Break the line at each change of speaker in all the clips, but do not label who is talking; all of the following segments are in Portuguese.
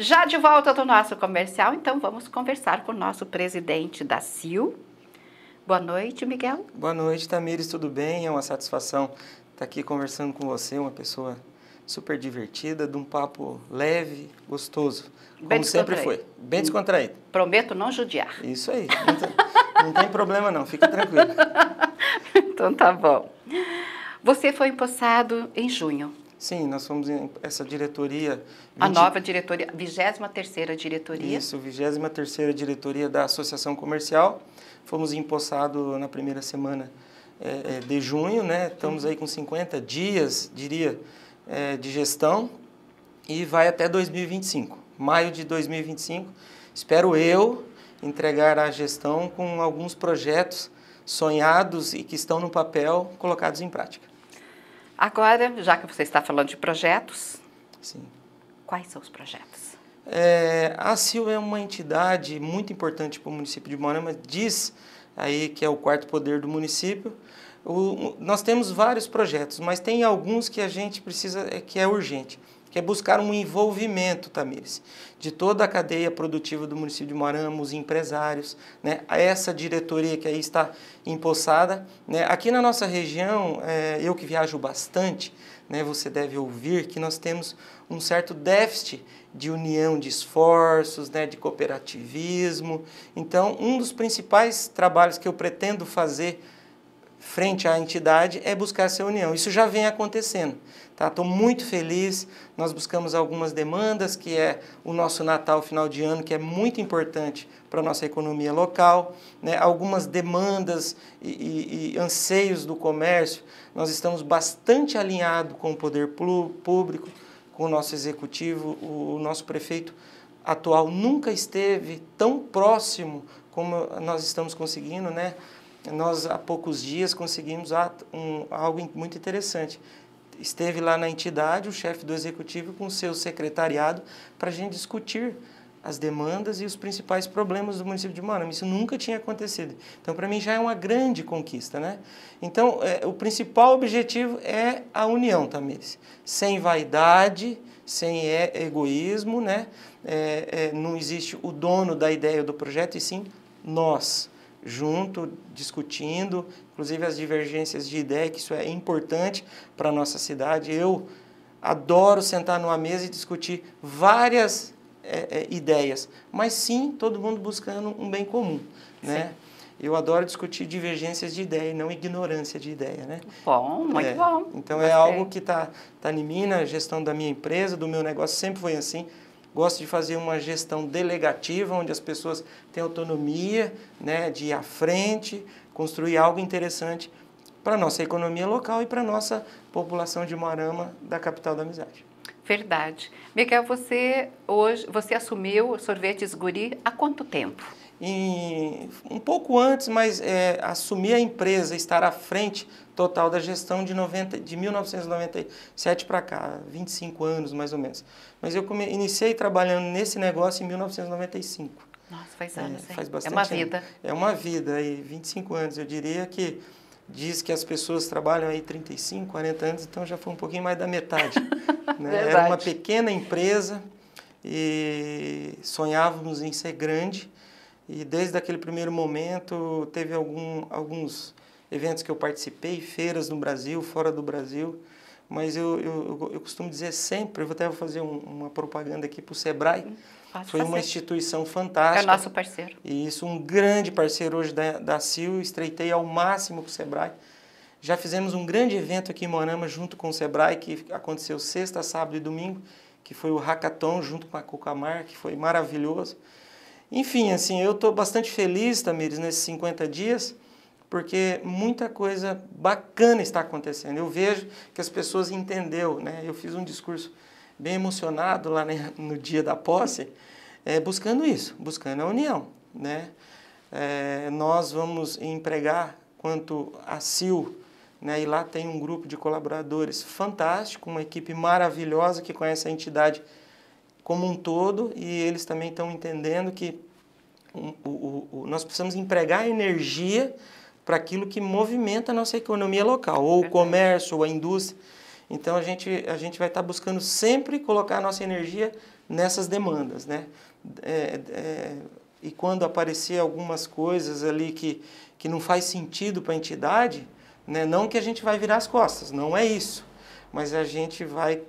Já de volta do nosso comercial, então vamos conversar com o nosso presidente da CIL. Boa noite, Miguel.
Boa noite, Tamires, tudo bem? É uma satisfação estar aqui conversando com você, uma pessoa super divertida, de um papo leve, gostoso,
como sempre foi, bem descontraído. Prometo não judiar. Isso aí, não tem, não tem problema não, fica tranquilo. então tá bom. Você foi
empossado em junho, Sim, nós fomos em essa diretoria... 20... A nova diretoria,
23ª diretoria. Isso,
23ª diretoria da Associação Comercial. Fomos empossados na primeira semana é, de junho, né? Estamos aí com 50 dias, diria, é, de gestão e vai até 2025. Maio de 2025, espero eu entregar a gestão com alguns projetos sonhados e que estão no papel colocados em prática.
Agora, já que você está falando de projetos, Sim. quais são os projetos?
É, a CIL é uma entidade muito importante para o município de Moarama, diz aí que é o quarto poder do município. O, nós temos vários projetos, mas tem alguns que a gente precisa, é, que é urgente que é buscar um envolvimento, Tamires, de toda a cadeia produtiva do município de Moarama, os empresários, né, essa diretoria que aí está empossada. Né. Aqui na nossa região, é, eu que viajo bastante, né, você deve ouvir que nós temos um certo déficit de união de esforços, né, de cooperativismo. Então, um dos principais trabalhos que eu pretendo fazer frente à entidade é buscar essa união. Isso já vem acontecendo. Estou tá? muito feliz, nós buscamos algumas demandas, que é o nosso Natal final de ano, que é muito importante para a nossa economia local, né? algumas demandas e, e, e, anseios do comércio. Nós estamos bastante alinhados com o poder público, com o nosso executivo, o, o nosso prefeito atual nunca esteve tão próximo como nós estamos conseguindo, né? nós há poucos dias conseguimos um, algo muito interessante. Esteve lá na entidade o chefe do executivo com seu secretariado para a gente discutir as demandas e os principais problemas do município de Manaus Isso nunca tinha acontecido. Então, para mim, já é uma grande conquista. Né? Então, é, o principal objetivo é a união, Tamires. Sem vaidade, sem egoísmo, né? É, é, não existe o dono da ideia do projeto, e sim nós junto, discutindo, inclusive as divergências de ideia, que isso é importante para a nossa cidade. Eu adoro sentar numa mesa e discutir várias é, é, ideias, mas sim todo mundo buscando um bem comum, né? Eu adoro discutir divergências de ideia e não ignorância de ideia, né? Bom, muito é, bom. Então é Gostei. é algo que está tá em mim, na gestão da minha empresa, do meu negócio, sempre foi assim gosto de fazer uma gestão delegativa, onde as pessoas têm autonomia né, de ir à frente, construir algo interessante para a nossa economia local e para a nossa
população de Moarama, da capital da amizade. Verdade. Miguel, você hoje você assumiu Sorvetes Guri há quanto tempo? um pouco antes,
mas é, a empresa, estar à frente total da gestão de, 90, de 1997 para cá, 25 anos mais ou menos. Mas eu come, iniciei trabalhando nesse negócio em 1995.
Nossa, faz é, anos, é, Faz bastante É uma vida.
É uma vida, e 25 anos. Eu diria que diz que as pessoas trabalham aí 35, 40 anos, então já foi um pouquinho mais da metade. né? Era uma pequena empresa e sonhávamos em ser grande. E desde aquele primeiro momento teve algum, alguns eventos que eu participei, feiras no Brasil, fora do Brasil. Mas eu, eu, eu costumo dizer sempre, eu até vou fazer um, uma propaganda aqui para o Sebrae. Foi uma instituição é fantástica. É nosso parceiro. E isso, um grande parceiro hoje da, da CIL, estreitei ao máximo com o SEBRAE. Já fizemos um grande evento aqui em Morama junto com o SEBRAE, que aconteceu sexta, sábado e domingo, que foi o Hackathon junto com a Cucamar que foi maravilhoso. Enfim, assim, eu estou bastante feliz, Tamires, nesses 50 dias, porque muita coisa bacana está acontecendo. Eu vejo que as pessoas entenderam, né? Eu fiz um discurso bem emocionado lá né, no dia da posse, é, buscando isso, buscando a união. Né? É, nós vamos empregar quanto a CIL, né? e lá tem um grupo de colaboradores fantástico, uma equipe maravilhosa que conhece a entidade como um todo, e eles também estão entendendo que o, o, o, nós precisamos empregar energia para aquilo que movimenta a nossa economia local, ou o comércio, ou a indústria. Então a gente, a gente vai estar tá buscando sempre colocar a nossa energia nessas demandas, né? É, é, e quando aparecer algumas coisas ali que, que não faz sentido para a entidade, né? não que a gente vai virar as costas, não é isso. Mas a gente vai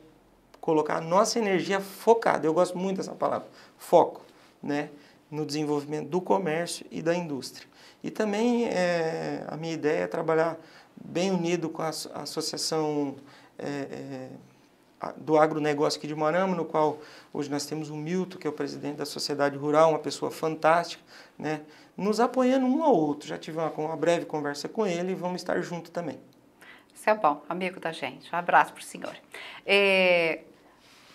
colocar a nossa energia focada, eu gosto muito dessa palavra, foco, né? no desenvolvimento do comércio e da indústria. E também é, a minha ideia é trabalhar bem unido com a Associação é, é do agronegócio aqui de Marama, no qual hoje nós temos o Milton, que é o presidente da Sociedade Rural, uma pessoa fantástica, né? nos apoiando um ao outro. Já tive uma, uma breve conversa com ele e vamos estar junto também.
Isso é bom, amigo da gente. Um abraço para o senhor. É,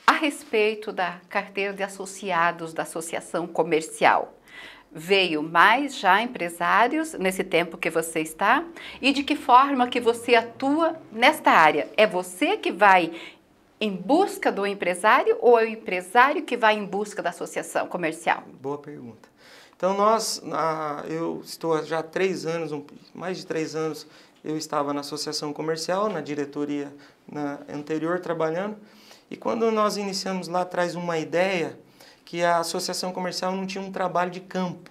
a respeito da carteira de associados da Associação Comercial, veio mais já empresários nesse tempo que você está e de que forma que você atua nesta área? É você que vai em busca do empresário ou é o empresário que vai em busca da associação comercial?
Boa pergunta. Então nós, eu estou já há três anos, mais de três anos, eu estava na associação comercial, na diretoria na, anterior trabalhando, e quando nós iniciamos lá atrás uma ideia que a associação comercial não tinha um trabalho de campo,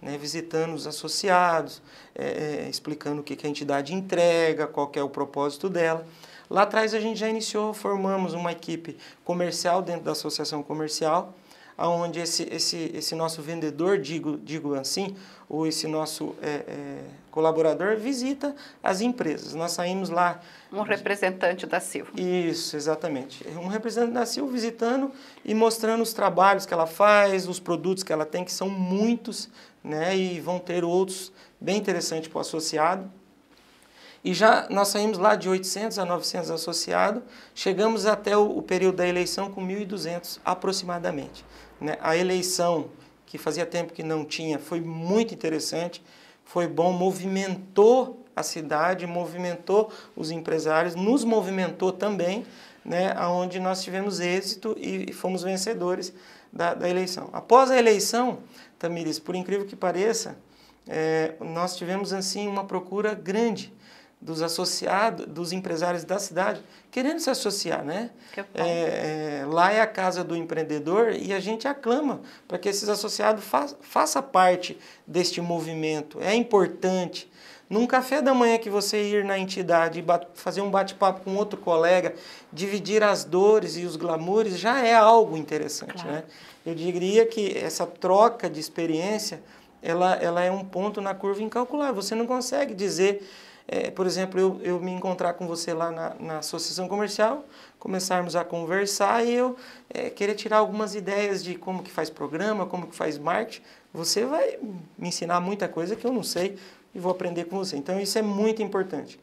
né, visitando os associados, é, é, explicando o que, que a entidade entrega, qual é o propósito dela. Lá atrás a gente já iniciou, formamos uma equipe comercial dentro da associação comercial, aonde esse, esse, esse nosso vendedor, digo, digo assim, ou esse nosso é, é, colaborador visita as empresas. Nós saímos lá. Um representante da Sil. Isso, exatamente. Um representante da Sil visitando e mostrando os trabalhos que ela faz, os produtos que ela tem, que são muitos, né? E vão ter outros bem interessantes para o associado. E já nós saímos lá de 800 a 900 associados, chegamos até o, o período da eleição com 1.200 aproximadamente. Né? A eleição, que fazia tempo que não tinha, foi muito interessante, foi bom, movimentou a cidade, movimentou os empresários, nos movimentou também, né, onde nós tivemos êxito e, fomos vencedores da, da, eleição. Após a eleição, Tamires, por incrível que pareça, é, nós tivemos assim uma procura grande dos associados, dos empresários da cidade, querendo se associar, né? É, é, lá é a casa do empreendedor e a gente aclama para que esses associados fa façam parte deste movimento. É importante. Num café da manhã que você ir na entidade e fazer um bate-papo com outro colega, dividir as dores e os glamores já é algo interessante, claro. né? Eu diria que essa troca de experiência, ela, ela é um ponto na curva incalculável. Você não consegue dizer é, por exemplo, eu, eu me encontrar com você lá na, na associação comercial, começarmos a conversar e eu é, querer tirar algumas ideias de como que faz programa, como que faz marketing, você vai me ensinar muita coisa que eu não sei e vou aprender com você. Então isso é muito importante.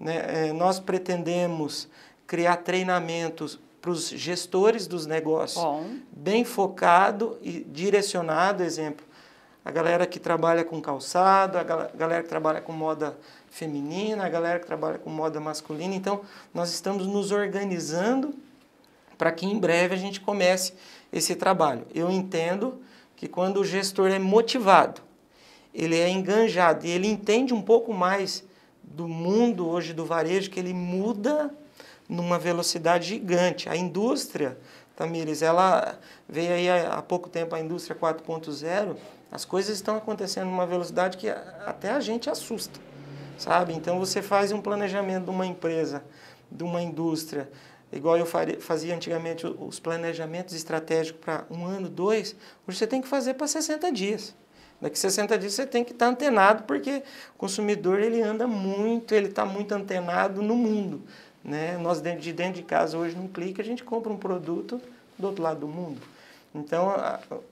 Né? É, nós pretendemos criar treinamentos para os gestores dos negócios, Bom. bem focado e direcionado, exemplo, a galera que trabalha com calçado, a galera que trabalha com moda feminina, a galera que trabalha com moda masculina. Então, nós estamos nos organizando para que em breve a gente comece esse trabalho. Eu entendo que quando o gestor é motivado, ele é enganjado e ele entende um pouco mais do mundo hoje do varejo, que ele muda numa velocidade gigante. A indústria, Tamires, ela veio aí há pouco tempo a indústria 4.0, as coisas estão acontecendo numa velocidade que até a gente assusta sabe? Então você faz um planejamento de uma empresa, de uma indústria, igual eu fazia antigamente os planejamentos estratégicos para um ano, dois, hoje você tem que fazer para 60 dias. Daqui 60 dias você tem que estar antenado, porque o consumidor ele anda muito, ele está muito antenado no mundo. Né? Nós, dentro de, dentro de casa, hoje, num clique, a gente compra um produto do outro lado do mundo. Então,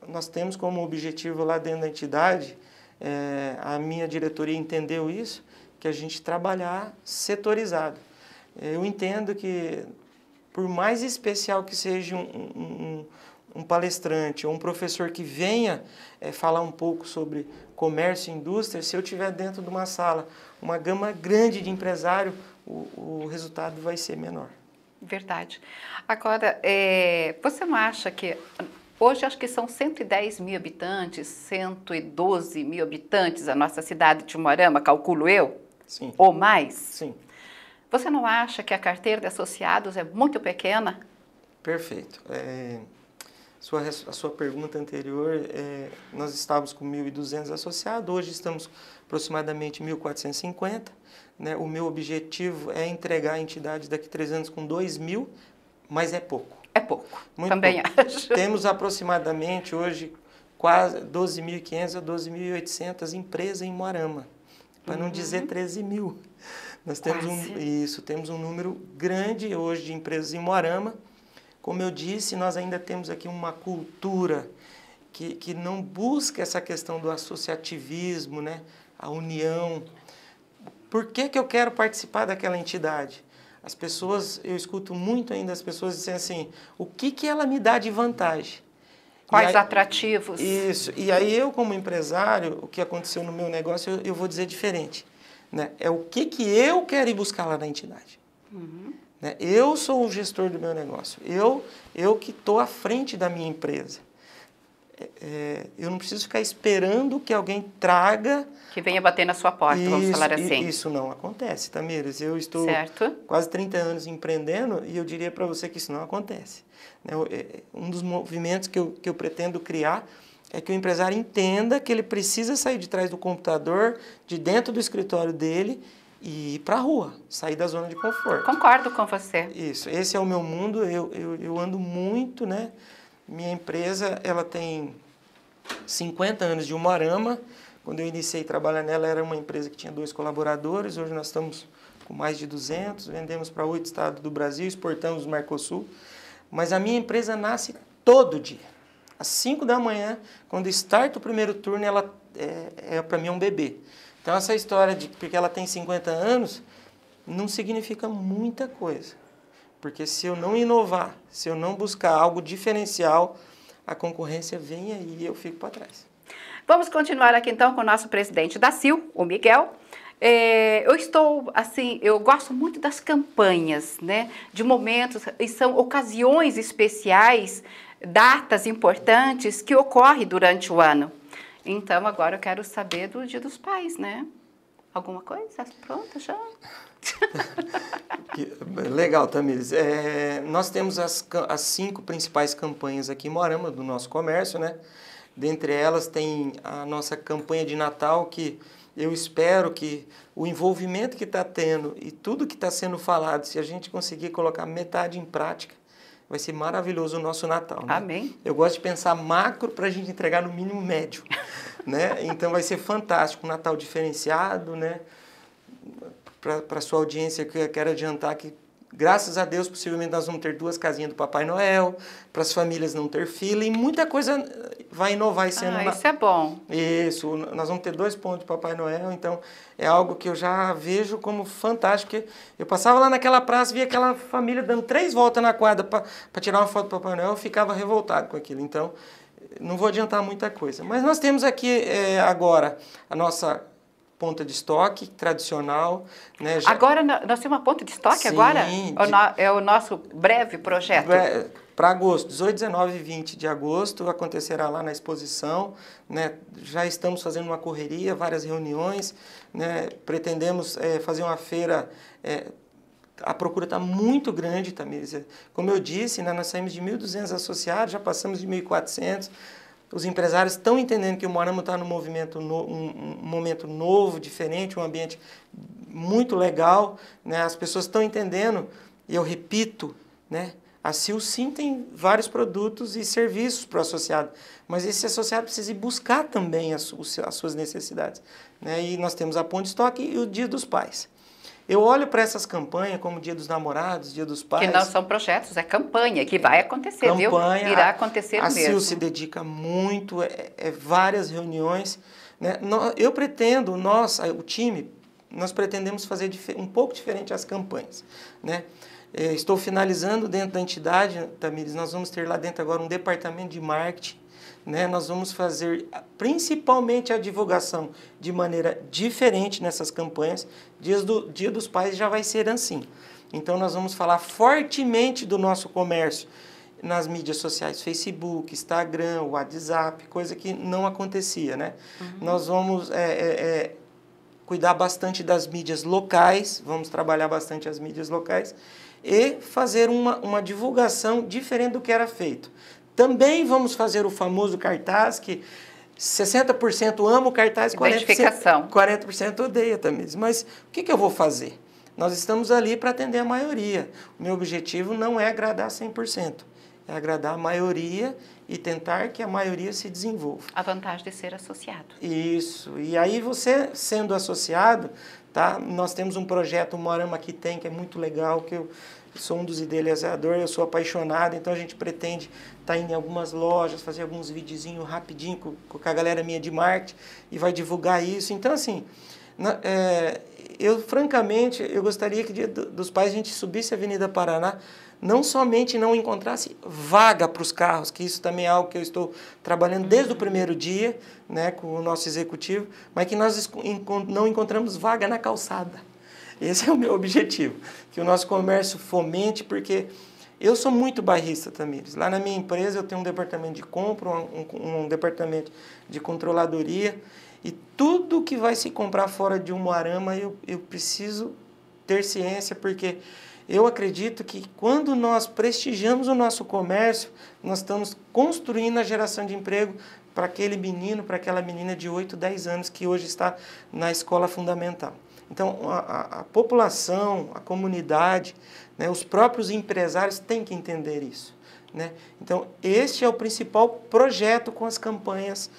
nós temos como objetivo lá dentro da entidade, é, a minha diretoria entendeu isso, que a gente trabalhar setorizado. Eu entendo que, por mais especial que seja um, um, um palestrante ou um professor que venha é, falar um pouco sobre comércio e indústria, se eu tiver dentro de uma sala uma gama grande de empresário, o, o resultado vai ser menor.
Verdade. Agora, é, você não acha que Hoje acho que são 110 mil habitantes, 112 mil habitantes a nossa cidade de Morama, calculo eu. Sim. ou mais? Sim. Você não acha que a carteira de associados é muito pequena?
Perfeito. É, sua, a sua pergunta anterior, é, nós estávamos com 1.200 associados, hoje estamos aproximadamente 1.450. Né? O meu objetivo é entregar a entidade daqui a três anos com 2.000, mas é pouco. É pouco, muito também pouco. acho. Temos aproximadamente hoje quase 12.500 a 12.800 empresas em Moarama para não dizer 13 uhum. mil. Nós temos um, isso, temos um número grande hoje de empresas em Moarama. Como eu disse, nós ainda temos aqui uma cultura que, que não busca essa questão do associativismo, né? a união. Por que, que eu quero participar daquela entidade? As pessoas, eu escuto muito ainda as pessoas dizendo assim, o que, que ela me dá de vantagem? Quais aí, atrativos? Isso. E aí eu, como empresário, o que aconteceu no meu negócio, eu, eu vou dizer diferente. Né? É o que, que eu quero ir buscar lá na entidade. Uhum. Né? Eu sou o gestor do meu negócio. Eu, eu que estou à frente da minha empresa é, eu não preciso ficar esperando que alguém traga.
Que venha bater na sua porta, isso, vamos falar assim. Isso
não acontece, Tamires. Eu estou certo. quase 30 anos empreendendo e eu diria para você que isso não acontece. Né? É, um dos movimentos que eu, que eu pretendo criar é que o empresário entenda que ele precisa sair de trás do computador, de dentro do escritório dele e ir para a rua, sair da zona de conforto. Concordo com você. Isso, esse é o meu mundo, eu, eu, eu ando muito, né? Minha empresa ela tem 50 anos de Umarama. Quando eu iniciei a trabalhar nela, era uma empresa que tinha dois colaboradores. Hoje nós estamos com mais de 200, vendemos para oito estados do Brasil, exportamos o Mercosul. Mas a minha empresa nasce todo dia. Às 5 da manhã, quando starta o primeiro turno, ela é, é para mim um bebê. Então essa história de porque ela tem 50 anos não significa muita coisa. Porque se eu não inovar, se eu não buscar algo diferencial, a concorrência
vem aí e eu fico para trás. Vamos continuar aqui então com o nosso presidente da CIL, o Miguel. É, eu estou, assim, eu gosto muito das campanhas, né? De momentos, e são ocasiões especiais, datas importantes que ocorrem durante o ano. Então, agora eu quero saber do Dia dos Pais, né? Alguma coisa pronta já?
Legal, Tamires. É, nós temos as, as cinco principais campanhas aqui em Moarama do nosso comércio, né? Dentre elas tem a nossa campanha de Natal, que eu espero que o envolvimento que está tendo e tudo que está sendo falado, se a gente conseguir colocar metade em prática, vai ser maravilhoso o nosso Natal. Né? Amém. Eu gosto de pensar macro para a gente entregar no mínimo médio. né? Então vai ser fantástico, um Natal diferenciado, né? para a sua audiência que eu quero adiantar que, graças a Deus, possivelmente nós vamos ter duas casinhas do Papai Noel, para as famílias não ter fila, e muita coisa eh, vai inovar esse ah, ano. Isso na... é bom. Isso, nós vamos ter dois pontos do Papai Noel, então é algo que eu já vejo como fantástico. Eu passava lá naquela praça, via aquela família dando três voltas na quadra para tirar uma foto do Papai Noel, eu ficava revoltado com aquilo. Então, não vou adiantar muita coisa. Mas nós temos aqui é, agora a nossa ponta de estoque tradicional. Né? Já... Agora
nós temos uma ponta de estoque Sim, agora? De... É o no... É o nosso breve projeto?
Para agosto, 18, 19 e 20 de agosto, acontecerá lá na exposição. Né? Já estamos fazendo uma correria, várias reuniões. Né? Pretendemos é, fazer uma feira. É, a procura está muito grande, Tamisa. Como eu disse, né, nós saímos de 1.200 associados, já passamos de 1.400 os empresários estão entendendo que o Moarama está num movimento no, um, um, momento novo, diferente, um ambiente muito legal, né? as pessoas estão entendendo, e eu repito, né? a CIL sim tem vários produtos e serviços para o associado, mas esse associado precisa ir buscar também as, as suas necessidades. Né? E nós temos a Ponte Estoque e o Dia dos Pais. Eu olho para essas campanhas, como Dia dos Namorados, Dia dos Pais. Que não são
projetos, é campanha, que vai acontecer, campanha, viu? Irá acontecer a, a mesmo. A CIL se
dedica muito, é, é várias reuniões. Né? Eu pretendo, nós, o time, nós pretendemos fazer um pouco diferente as campanhas. Né? É, estou finalizando dentro da entidade, Tamires, nós vamos ter lá dentro agora um departamento de marketing né? Nós vamos fazer principalmente a divulgação de maneira diferente nessas campanhas. Dias do, Dia dos Pais já vai ser assim. Então nós vamos falar fortemente do nosso comércio nas mídias sociais, Facebook, Instagram, WhatsApp, coisa que não acontecia, né? Uhum. Nós vamos é, é, é, cuidar bastante das mídias locais, vamos trabalhar bastante as mídias locais e fazer uma, uma divulgação diferente do que era feito. Também vamos fazer o famoso cartaz que 60% ama o cartaz, 40%, 40 odeia também. Mas o que, que eu vou fazer? Nós estamos ali para atender a maioria. O meu objetivo não é agradar 100%, é agradar a maioria e tentar que a maioria se desenvolva.
A vantagem de ser associado.
Isso. E aí você, sendo associado, Tá? Nós temos um projeto Morama que tem, que é muito legal, que eu sou um dos idealizadores, eu sou apaixonado, então a gente pretende estar tá em algumas lojas, fazer alguns videozinhos rapidinho com, com a galera minha de marketing e vai divulgar isso. Então, assim, na, é, eu francamente, eu gostaria que dia dos pais a gente subisse a Avenida Paraná não somente não encontrasse vaga para os carros, que isso também é algo que eu estou trabalhando desde o uhum. primeiro dia né, com o nosso executivo, mas que nós não encontramos vaga na calçada. Esse é o meu objetivo, que o nosso comércio fomente, porque eu sou muito bairrista, Tamires. Lá na minha empresa eu tenho um departamento de compra, um, um, um departamento de controladoria, e tudo que vai se comprar fora de Umuarama eu, eu preciso ter ciência, porque eu acredito que quando nós prestigiamos o nosso comércio, nós estamos construindo a geração de emprego para aquele menino, para aquela menina de 8, 10 anos que hoje está na escola fundamental. Então, a, a população, a comunidade, né, os próprios empresários têm que entender isso. Né? Então, este é o principal projeto com as campanhas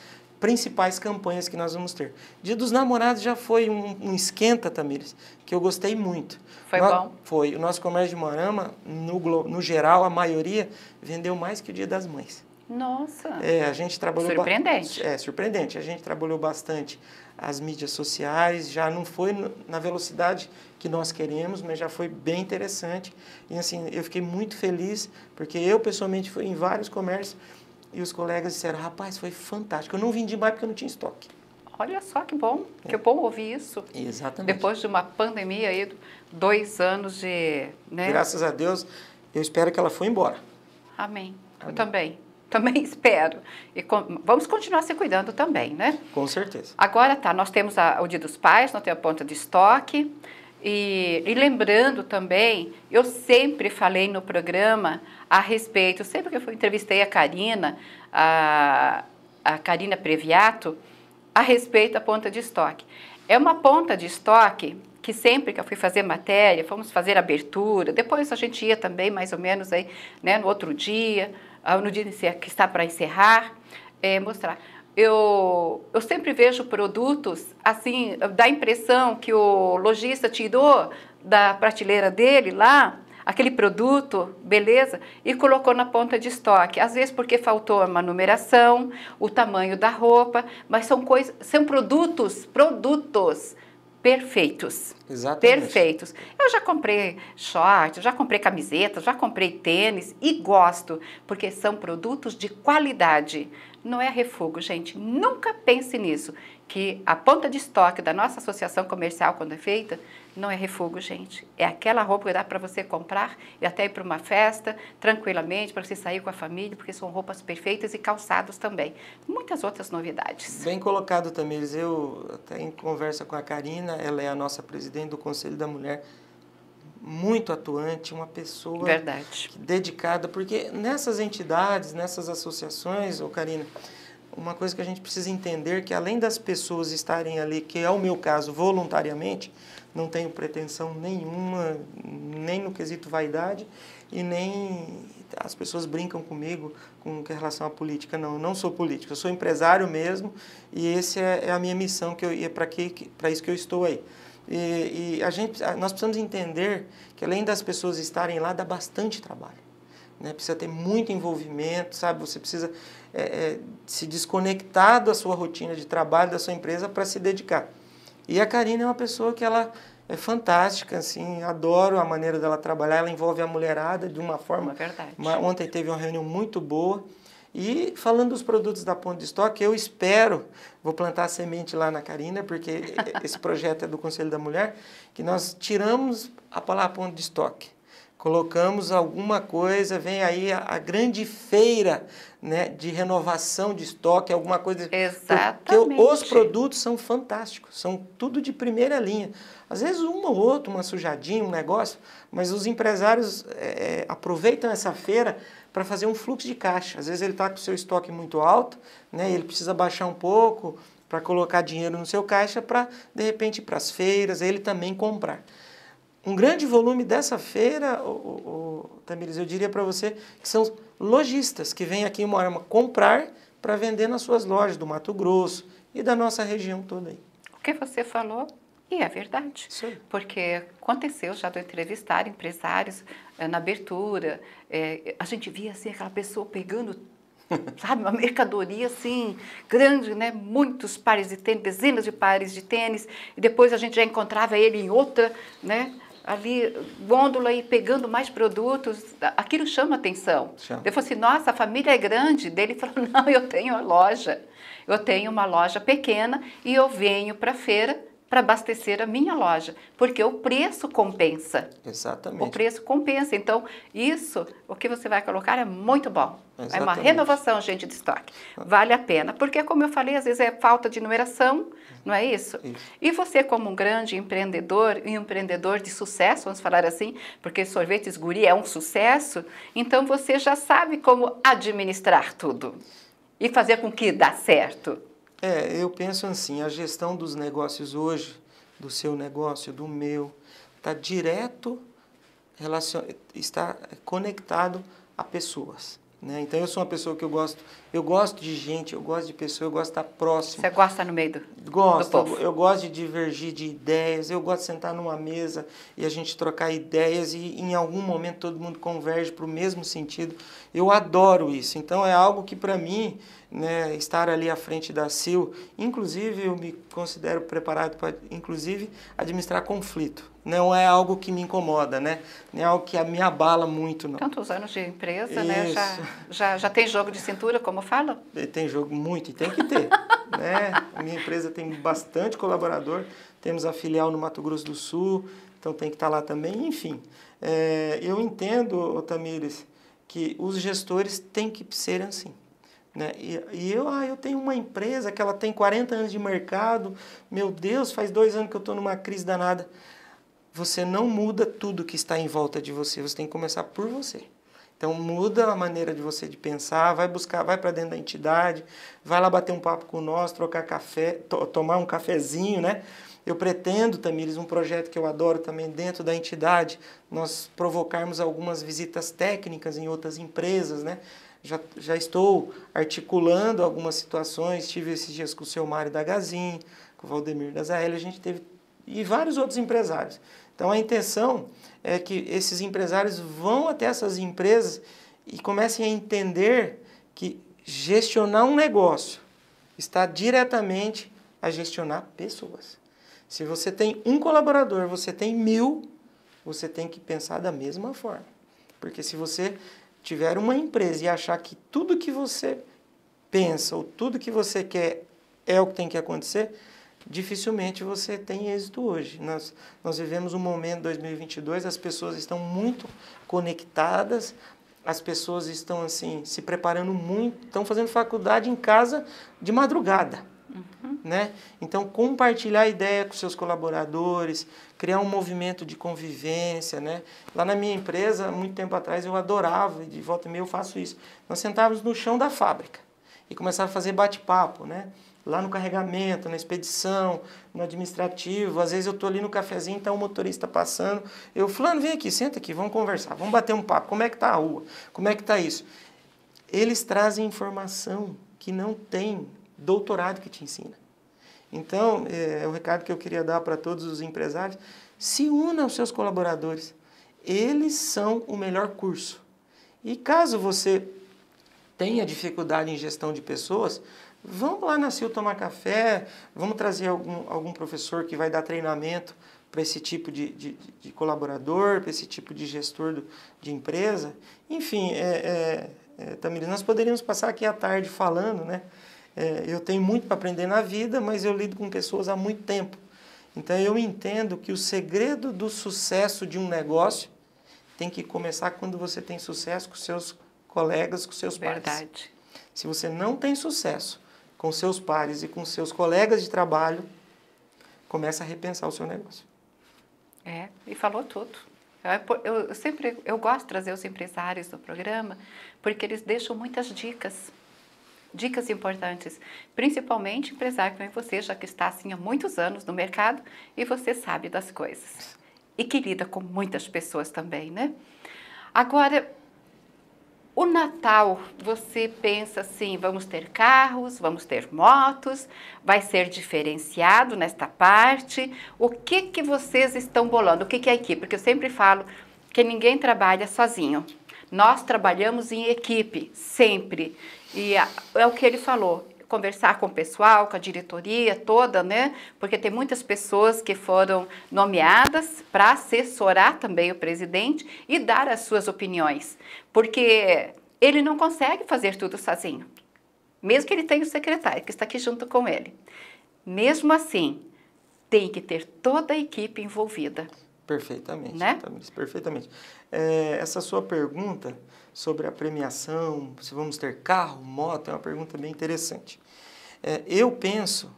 principais campanhas que nós vamos ter. Dia dos Namorados já foi um, um esquenta, Tamires, que eu gostei muito. Foi no, bom? Foi. O nosso comércio de Moarama, no, no geral, a maioria, vendeu mais que o Dia das Mães.
Nossa! É,
a gente trabalhou... Surpreendente. É, surpreendente. A gente trabalhou bastante as mídias sociais, já não foi na velocidade que nós queremos, mas já foi bem interessante. E assim, eu fiquei muito feliz, porque eu pessoalmente fui em vários comércios e os colegas disseram, rapaz,
foi fantástico. Eu não vendi mais porque eu não tinha estoque. Olha só que bom, é. que bom ouvir isso. Exatamente. Depois de uma pandemia aí, dois anos de... Né? Graças a Deus,
eu espero que ela foi embora.
Amém. Amém. Eu também. Também espero. E com, vamos continuar se cuidando também, né?
Com certeza.
Agora tá, nós temos a, o Dia dos Pais, nós temos a ponta de estoque. E, e, lembrando também, eu sempre falei no programa a respeito, sempre que eu entrevistei a Karina, a, a Karina Previato, a respeito da ponta de estoque. É uma ponta de estoque que sempre que eu fui fazer matéria, fomos fazer abertura, depois a gente ia também mais ou menos aí, né, no outro dia, ah, no dia que está para encerrar, é, mostrar eu, eu sempre vejo produtos assim, dá a impressão que o lojista tirou da prateleira dele lá aquele produto, beleza, e colocou na ponta de estoque. Às vezes porque faltou uma numeração, o tamanho da roupa, mas são coisas, são produtos, produtos perfeitos. Exatamente. Perfeitos. Eu já comprei short, já comprei camiseta, já comprei tênis e gosto, porque são produtos de qualidade não é refugo, gente. Nunca pense nisso, que a ponta de estoque da nossa associação comercial, quando é feita, não é refugo, gente. É aquela roupa que dá para você comprar e até ir para uma festa tranquilamente, para você sair com a família, porque são roupas perfeitas e calçados também. Muitas outras novidades.
Bem colocado, Tamires. Eu até em conversa com a Karina, ela é a nossa presidente do Conselho da Mulher muito atuante, uma pessoa Verdade. dedicada, porque nessas entidades, nessas associações, ô Karina, uma coisa que a gente precisa entender é que além das pessoas estarem ali, que é o meu caso voluntariamente, não tenho pretensão nenhuma, nem no quesito vaidade e nem as pessoas brincam comigo com relação à política. Não, eu não sou político, eu sou empresário mesmo e essa é, é, a minha missão que eu, e é para que, para isso que eu estou aí. E, e a gente, nós precisamos entender que além das pessoas estarem lá, dá bastante trabalho. Né? Precisa ter muito envolvimento, sabe? Você precisa é, é, se desconectar da sua rotina de trabalho, da sua empresa, para se dedicar. E a Karina é uma pessoa que ela é fantástica, assim, adoro a maneira dela trabalhar, ela envolve a mulherada de uma forma... É verdade. Uma, ontem teve uma reunião muito boa, e falando dos produtos da Ponte de Estoque, eu espero, vou plantar a semente lá na Carina, porque esse projeto é do Conselho da Mulher, que nós tiramos a palavra Ponte de Estoque. Colocamos alguma coisa, vem aí a, a grande feira né, de renovação de estoque, alguma coisa. Exatamente. Porque os produtos são fantásticos, são tudo de primeira linha. Às vezes um ou outro, uma sujadinha, um negócio, mas os empresários é, é aproveitam essa feira para fazer um fluxo de caixa. Às vezes ele está com o seu estoque muito alto, né, ele precisa baixar um pouco para colocar dinheiro no seu caixa para, de repente, para as feiras, ele também comprar. Um grande volume dessa feira, o, o, o Tamires, eu diria para você que são lojistas que vêm aqui em Moarama comprar para vender nas suas lojas do Mato Grosso e da nossa região toda aí.
O que você falou e é verdade, Sim. porque aconteceu já de entrevistar empresários é, na abertura, é, a gente via assim aquela pessoa pegando, sabe, uma mercadoria assim, grande, né, muitos pares de tênis, dezenas de pares de tênis, e depois a gente já encontrava ele em outra, né, ali, gôndola e pegando mais produtos, aquilo chama atenção. Chama. Eu falei assim, nossa, a família é grande. Dele falou, não, eu tenho a loja. Eu tenho uma loja pequena e eu venho para a feira para abastecer a minha loja, porque o preço compensa. Exatamente. O preço compensa. Então, isso, o que você vai colocar é muito bom. Exatamente. É uma renovação, gente, de estoque. Vale a pena, porque como eu falei, às vezes é falta de numeração, não é isso? isso. E você como um grande empreendedor e um empreendedor de sucesso, vamos falar assim, porque sorvetes guri é um sucesso, então você já sabe como administrar tudo e fazer com que dá certo.
É, eu penso assim, a gestão dos negócios hoje, do seu negócio, do meu, está direto, relacion... está conectado a pessoas. Né? Então eu sou uma pessoa que eu gosto eu gosto de gente, eu gosto de pessoa, eu gosto de estar próximo.
Você gosta no meio do Gosto. Do eu
gosto de divergir de ideias, eu gosto de sentar numa mesa e a gente trocar ideias e em algum momento todo mundo converge para o mesmo sentido. Eu adoro isso. Então é algo que para mim, né, estar ali à frente da CIL, inclusive eu me considero preparado para inclusive administrar conflito. Não é algo que me incomoda, né? Não é algo que me abala muito, não. Tantos
anos de empresa, isso. né? Já, já, já tem jogo de cintura, como fala?
É, tem jogo muito e tem que ter. né? A minha empresa tem bastante colaborador, temos a filial no Mato Grosso do Sul, então tem que estar tá lá também, enfim. É, eu entendo, Tamires, que os gestores têm que ser assim. Né? E, e, eu, ah, eu tenho uma empresa que ela tem 40 anos de mercado, meu Deus, faz dois anos que eu estou numa crise danada. Você não muda tudo que está em volta de você, você tem que começar por você. Então muda a maneira de você de pensar, vai buscar, vai para dentro da entidade, vai lá bater um papo com nós, trocar café, to tomar um cafezinho, né? Eu pretendo, eles um projeto que eu adoro também dentro da entidade, nós provocarmos algumas visitas técnicas em outras empresas, né? Já, já estou articulando algumas situações, tive esses dias com o seu Mário da Gazin, com o Valdemir da Zaelli, a gente teve, e vários outros empresários. Então a intenção é que esses empresários vão até essas empresas e comecem a entender que gestionar um negócio está diretamente a gestionar pessoas. Se você tem um colaborador, você tem mil, você tem que pensar da mesma forma. Porque se você tiver uma empresa e achar que tudo que você pensa ou tudo que você quer é o que tem que acontecer, dificilmente você tem êxito hoje. Nós, nós vivemos um momento 2022, as pessoas estão muito conectadas, as pessoas estão assim se preparando muito, estão fazendo faculdade em casa de madrugada. Uhum. Né? Então, compartilhar a ideia com seus colaboradores, criar um movimento de convivência. Né? Lá na minha empresa, muito tempo atrás, eu adorava, de volta e meia eu faço isso. Nós sentávamos no chão da fábrica e começava a fazer bate-papo. Né? lá no carregamento, na expedição, no administrativo. Às vezes eu estou ali no cafezinho, está um motorista passando. Eu, fulano, vem aqui, senta aqui, vamos conversar, vamos bater um papo. Como é que está a rua? Como é que está isso? Eles trazem informação que não tem doutorado que te ensina. Então, é, é o recado que eu queria dar para todos os empresários, se una aos seus colaboradores. Eles são o melhor curso. E caso você tenha dificuldade em gestão de pessoas, Vamos lá na CIL tomar café, vamos trazer algum, algum professor que vai dar treinamento para esse tipo de, de, de colaborador, para esse tipo de gestor do, de empresa. Enfim, é, é, é nós poderíamos passar aqui a tarde falando, né? É, eu tenho muito para aprender na vida, mas eu lido com pessoas há muito tempo. Então eu entendo que o segredo do sucesso de um negócio tem que começar quando você tem sucesso com seus colegas, com seus Verdade. pares. Se você não tem sucesso com seus pares e com seus colegas de trabalho, começa a repensar o seu
negócio. É, e falou tudo. Eu, eu, sempre eu gosto de trazer os empresários do programa porque eles deixam muitas dicas, dicas importantes, principalmente empresário como você, já que está assim há muitos anos no mercado e você sabe das coisas e que lida com muitas pessoas também, né? Agora o Natal, você pensa assim, vamos ter carros, vamos ter motos, vai ser diferenciado nesta parte. O que que vocês estão bolando? O que que é a equipe? Porque eu sempre falo que ninguém trabalha sozinho. Nós trabalhamos em equipe, sempre. E é o que ele falou, conversar com o pessoal, com a diretoria toda, né? Porque tem muitas pessoas que foram nomeadas para assessorar também o presidente e dar as suas opiniões, porque ele não consegue fazer tudo sozinho. Mesmo que ele tenha o secretário que está aqui junto com ele. Mesmo assim, tem que ter toda a equipe envolvida. Perfeitamente. Né? Perfeitamente. É, essa sua pergunta
sobre a premiação, se vamos ter carro, moto, é uma pergunta bem interessante. É, eu penso,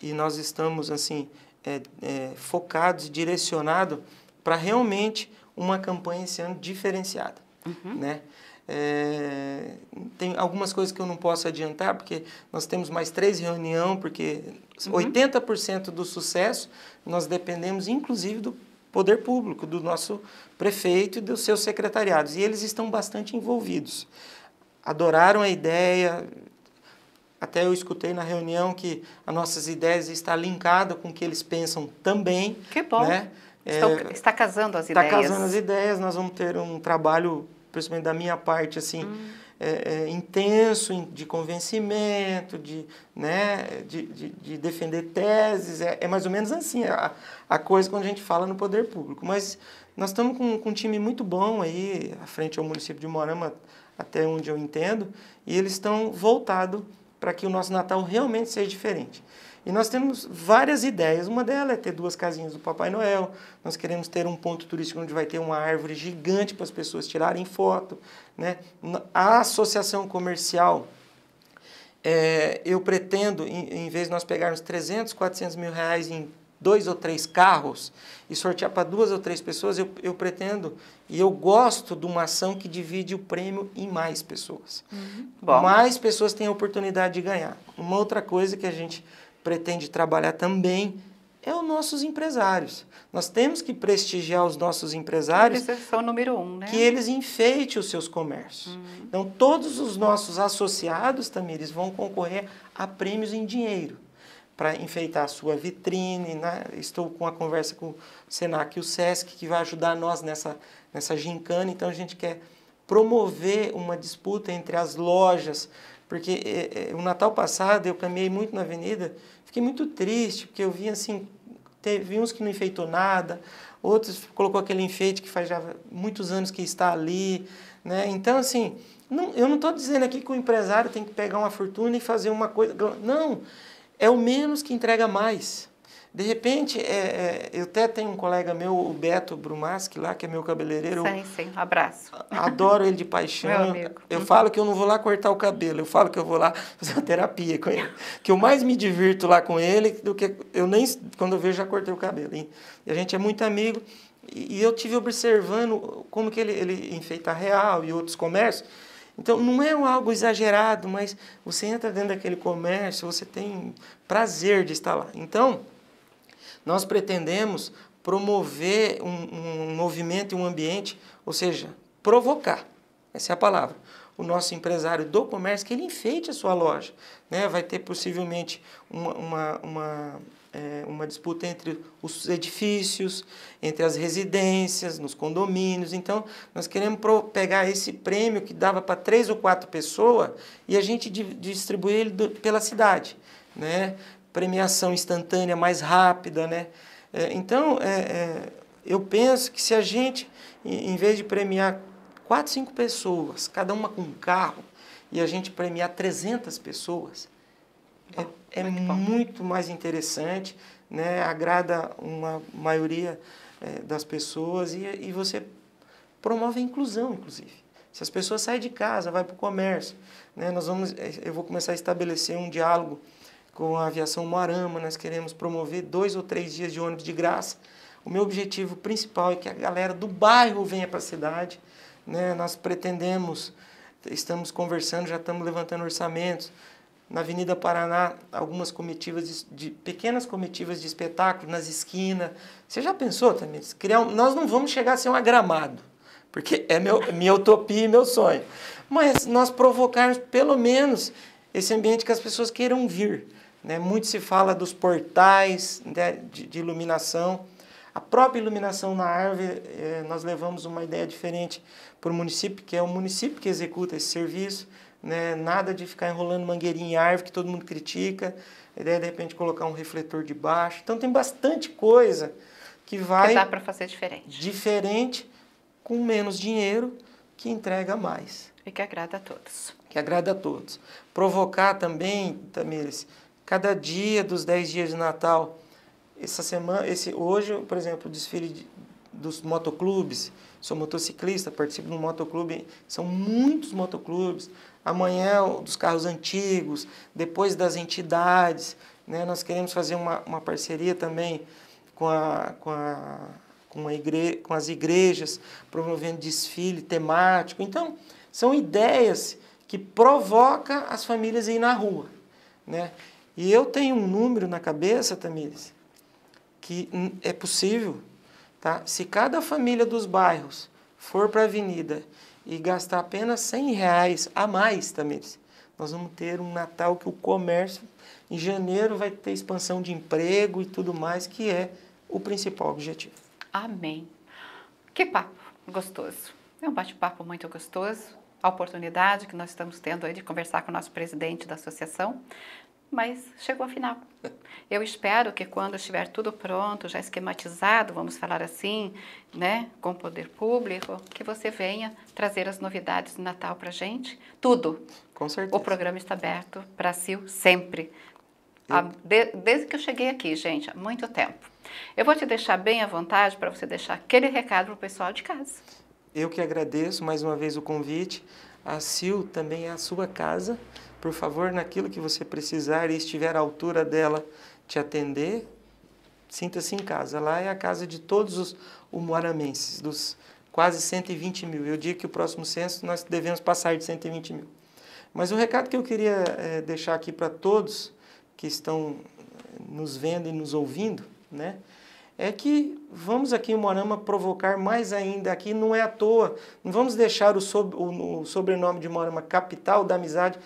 e nós estamos assim é, é, focados e direcionados para realmente uma campanha esse ano diferenciada. Uhum. Né? É, tem algumas coisas que eu não posso adiantar, porque nós temos mais três reuniões, porque uhum. 80% do sucesso nós dependemos, inclusive, do poder público, do nosso prefeito e dos seus secretariados. E eles estão bastante envolvidos. Adoraram a ideia, até eu escutei na reunião que as nossas ideias estão linkadas com o que eles pensam também.
Que bom. Né?
é, está
casando as está ideias. Está casando as
ideias, nós vamos ter um trabalho, principalmente da minha parte, assim. Hum é, é, intenso de convencimento, de, né, de, de, de defender teses. É, é, mais ou menos assim a, a, coisa quando a gente fala no poder público. Mas nós estamos com, com um time muito bom aí, à frente ao município de Morama, até onde eu entendo, e eles estão voltados para que o nosso Natal realmente seja diferente. E nós temos várias ideias. Uma delas é ter duas casinhas do Papai Noel. Nós queremos ter um ponto turístico onde vai ter uma árvore gigante para as pessoas tirarem foto. Né? A associação comercial, é, eu pretendo, em, em vez de nós pegarmos 300, 400 mil reais em dois ou três carros e sortear para duas ou três pessoas, eu, eu pretendo e eu gosto de uma ação que divide o prêmio em mais pessoas. Uhum. Mais pessoas têm a oportunidade de ganhar. Uma outra coisa que a gente pretende trabalhar também é os nossos empresários. Nós temos que prestigiar os nossos empresários. número um, né? Que eles enfeitem os seus comércios. Uhum. Então, todos os nossos associados, eles vão concorrer a prêmios em dinheiro para enfeitar a sua vitrine. Né? Estou com a conversa com o Senac e o Sesc, que vai ajudar nós nessa, nessa gincana. Então, a gente quer promover uma disputa entre as lojas, porque é, é, o Natal passado eu caminhei muito na avenida, fiquei muito triste, porque eu vi assim, teve uns que não enfeitou nada, outros colocou aquele enfeite que faz já muitos anos que está ali, né? Então assim, não, eu não estou dizendo aqui que o empresário tem que pegar uma fortuna e fazer uma coisa, não, é o menos que entrega mais. De repente, é, é, eu até tenho um colega meu, o Beto Brumaski, lá, que é meu cabeleireiro. Sim, sim, abraço. Adoro ele de paixão. Meu amigo. Eu falo que eu não vou lá cortar o cabelo, eu falo que eu vou lá fazer uma terapia com ele. Que eu mais me divirto lá com ele do que eu nem. Quando eu vejo, já cortei o cabelo. E a gente é muito amigo. E eu tive observando como que ele, ele enfeita Real e outros comércios. Então, não é algo exagerado, mas você entra dentro daquele comércio, você tem prazer de estar lá. Então, nós pretendemos promover um, um movimento e um ambiente, ou seja, provocar, essa é a palavra, o nosso empresário do comércio que ele enfeite a sua loja. Né? Vai ter possivelmente uma, uma, uma, é, uma disputa entre os edifícios, entre as residências, nos condomínios. Então, nós queremos pegar esse prêmio que dava para três ou quatro pessoas e a gente distribuir ele do, pela cidade. Né? premiação instantânea mais rápida, né? É, então, é, é, eu penso que se a gente, em vez de premiar quatro, cinco pessoas, cada uma com um carro, e a gente premiar 300 pessoas, é, bom, é, muito mais interessante, né? agrada uma maioria é, das pessoas e, e você promove a inclusão, inclusive. Se as pessoas saem de casa, vai para o comércio, né? Nós vamos, é, eu vou começar a estabelecer um diálogo com a aviação Moarama, nós queremos promover dois ou três dias de ônibus de graça. O meu objetivo principal é que a galera do bairro venha para a cidade. Né? Nós pretendemos, estamos conversando, já estamos levantando orçamentos. Na Avenida Paraná, algumas comitivas de, de pequenas comitivas de espetáculo nas esquinas. Você já pensou, também criar um, Nós não vamos chegar a ser um agramado, porque é meu, é minha utopia e meu sonho. Mas nós provocarmos, pelo menos, esse ambiente que as pessoas queiram vir. Né? Muito se fala dos portais né? de, de iluminação. A própria iluminação na árvore, eh, nós levamos uma ideia diferente para o município, que é o município que executa esse serviço. Né? Nada de ficar enrolando mangueirinha em árvore, que todo mundo critica. A ideia é, de repente, colocar um refletor de baixo. Então, tem bastante coisa que vai... Que dá para
fazer diferente.
Diferente, com menos dinheiro, que entrega
mais. E que agrada a todos.
Que agrada a todos. Provocar também, Tamires, cada dia dos dez dias de Natal. Essa semana, esse, hoje, por exemplo, o desfile de, dos motoclubes, sou motociclista, participo de um motoclube, são muitos motoclubes. Amanhã, dos carros antigos, depois das entidades. Né? Nós queremos fazer uma, uma parceria também com, a, com, a, com, a igre, com as igrejas, promovendo desfile temático. Então, são ideias que provoca as famílias a ir na rua. Né? E eu tenho um número na cabeça, Tamires, que é possível, tá? Se cada família dos bairros for para a avenida e gastar apenas 100 reais a mais, Tamires, nós vamos ter um Natal que o comércio, em janeiro, vai ter expansão de emprego e tudo mais, que é o principal
objetivo. Amém. Que papo gostoso. É um bate-papo muito gostoso. A oportunidade que nós estamos tendo aí de conversar com o nosso presidente da associação, mas chegou a final. Eu espero que quando estiver tudo pronto, já esquematizado, vamos falar assim, né, com o poder público, que você venha trazer as novidades do Natal para gente, tudo. Com certeza. O programa está aberto para a Sil sempre. desde que eu cheguei aqui, gente, há muito tempo. Eu vou te deixar bem à vontade para você deixar aquele recado para o pessoal de casa.
Eu que agradeço mais uma vez o convite. A Sil também é a sua casa por favor, naquilo que você precisar e estiver à altura dela te atender, sinta-se em casa. Lá é a casa de todos os humoramenses, dos quase 120 mil. Eu digo que o próximo censo nós devemos passar de 120 mil. Mas o um recado que eu queria é, deixar aqui para todos que estão eh, nos vendo e nos ouvindo, né? É que vamos aqui em Moarama provocar mais ainda. Aqui não é à toa. Não vamos deixar o, sob o, o sobrenome de Moarama capital da amizade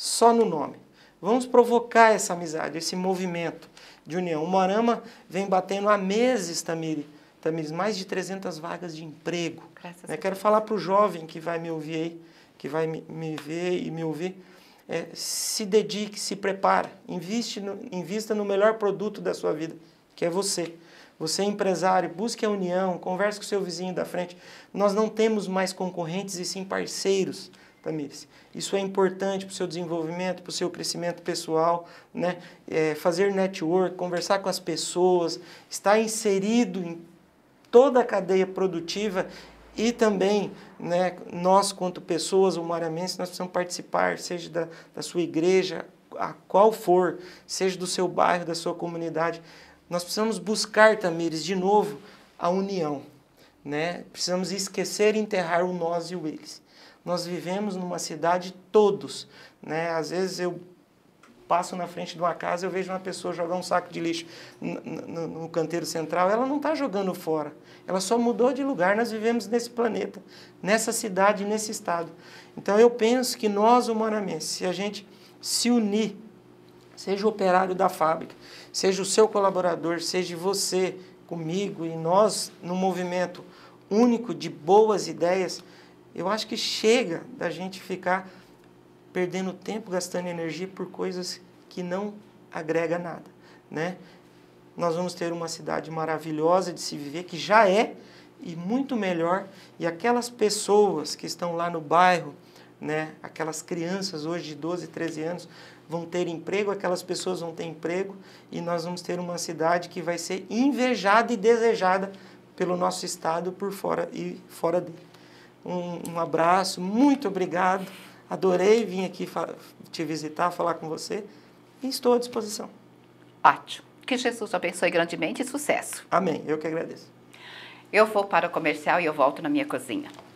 só no nome. Vamos provocar essa amizade, esse movimento de união. O Morama vem batendo há meses, Tamiri, Tamires, mais de 300 vagas de emprego. Né? Quero falar para o jovem que vai me ouvir aí, que vai me, me ver e me ouvir, é, se dedique, se prepare, investe no, invista no melhor produto da sua vida, que é você. Você é empresário, busque a união, converse com o seu vizinho da frente. Nós não temos mais concorrentes e sim parceiros. Tamires. Isso é importante para o seu desenvolvimento, para o seu crescimento pessoal, né? É, fazer network, conversar com as pessoas, estar inserido em toda a cadeia produtiva e também né, nós, quanto pessoas humariamente, nós precisamos participar, seja da, da sua igreja, a qual for, seja do seu bairro, da sua comunidade. Nós precisamos buscar, Tamires, de novo, a união. Né? Precisamos esquecer e enterrar o nós e o eles. Nós vivemos numa cidade todos, né? Às vezes eu passo na frente de uma casa eu vejo uma pessoa jogar um saco de lixo no, no canteiro central, ela não está jogando fora, ela só mudou de lugar. Nós vivemos nesse planeta, nessa cidade, nesse estado. Então eu penso que nós, humanamente, se a gente se unir, seja o operário da fábrica, seja o seu colaborador, seja você comigo e nós, no movimento único de boas ideias, eu acho que chega da gente ficar perdendo tempo, gastando energia por coisas que não agrega nada, né? Nós vamos ter uma cidade maravilhosa de se viver que já é e muito melhor, e aquelas pessoas que estão lá no bairro, né, aquelas crianças hoje de 12, 13 anos vão ter emprego, aquelas pessoas vão ter emprego e nós vamos ter uma cidade que vai ser invejada e desejada pelo nosso estado por fora e fora dele um, um abraço, muito obrigado. Adorei vir aqui te visitar, falar com você e estou à disposição.
Ótimo. Que Jesus abençoe grandemente e sucesso. Amém. Eu que agradeço. Eu vou para o comercial e eu volto na minha cozinha.